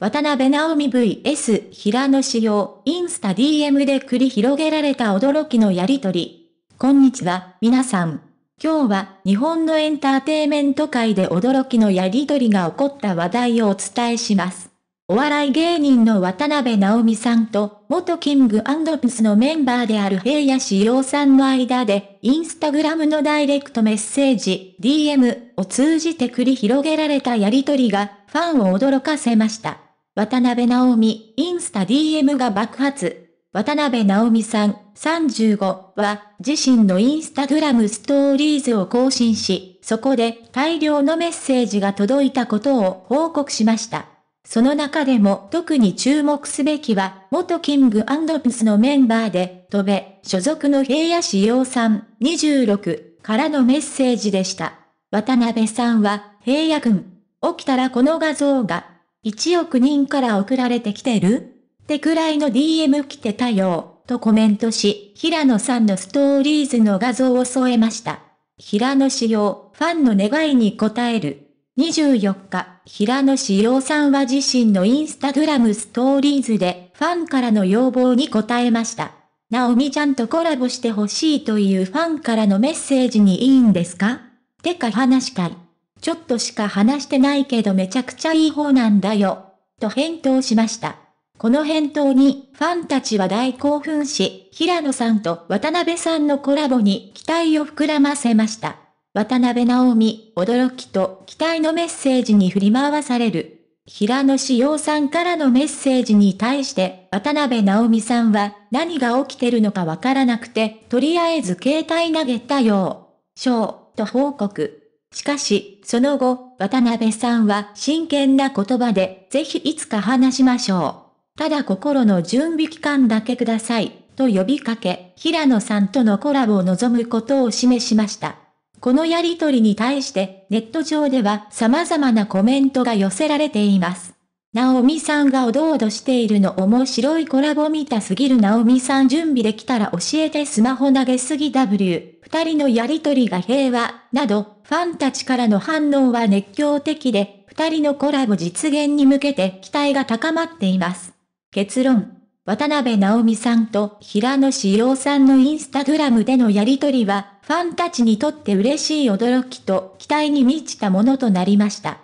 渡辺直美 VS 平野紫耀、インスタ DM で繰り広げられた驚きのやりとり。こんにちは、皆さん。今日は日本のエンターテイメント界で驚きのやりとりが起こった話題をお伝えします。お笑い芸人の渡辺直美さんと、元キングピスのメンバーである平野紫耀さんの間で、インスタグラムのダイレクトメッセージ、DM を通じて繰り広げられたやりとりが、ファンを驚かせました。渡辺直美、インスタ DM が爆発。渡辺直美さん、35は、自身のインスタグラムストーリーズを更新し、そこで大量のメッセージが届いたことを報告しました。その中でも特に注目すべきは、元キングプスのメンバーで、戸部、所属の平野志陽さん、26からのメッセージでした。渡辺さんは、平野ん、起きたらこの画像が1億人から送られてきてるってくらいの DM 来てたよ、とコメントし、平野さんのストーリーズの画像を添えました。平野志陽、ファンの願いに応える。24日、平野志陽さんは自身のインスタグラムストーリーズで、ファンからの要望に応えました。なおみちゃんとコラボしてほしいというファンからのメッセージにいいんですかてか話したい。ちょっとしか話してないけどめちゃくちゃいい方なんだよ、と返答しました。この返答にファンたちは大興奮し、平野さんと渡辺さんのコラボに期待を膨らませました。渡辺直美、驚きと期待のメッセージに振り回される。平野志陽さんからのメッセージに対して渡辺直美さんは何が起きてるのかわからなくて、とりあえず携帯投げたよう。ショーと報告。しかし、その後、渡辺さんは真剣な言葉で、ぜひいつか話しましょう。ただ心の準備期間だけください、と呼びかけ、平野さんとのコラボを望むことを示しました。このやりとりに対して、ネット上では様々なコメントが寄せられています。ナオミさんがおどおどしているの面白いコラボ見たすぎるナオミさん準備できたら教えてスマホ投げすぎ W、二人のやりとりが平和、など、ファンたちからの反応は熱狂的で、二人のコラボ実現に向けて期待が高まっています。結論。渡辺直美さんと平野志陽さんのインスタグラムでのやりとりは、ファンたちにとって嬉しい驚きと期待に満ちたものとなりました。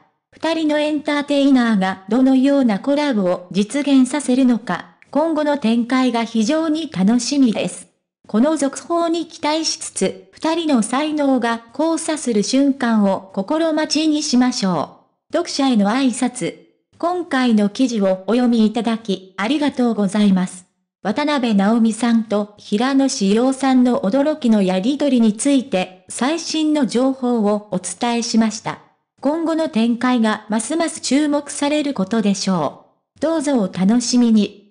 人のエンターテイナーがどのようなコラボを実現させるのか、今後の展開が非常に楽しみです。この続報に期待しつつ、二人の才能が交差する瞬間を心待ちにしましょう。読者への挨拶。今回の記事をお読みいただき、ありがとうございます。渡辺直美さんと平野志陽さんの驚きのやりとりについて、最新の情報をお伝えしました。今後の展開がますます注目されることでしょう。どうぞお楽しみに。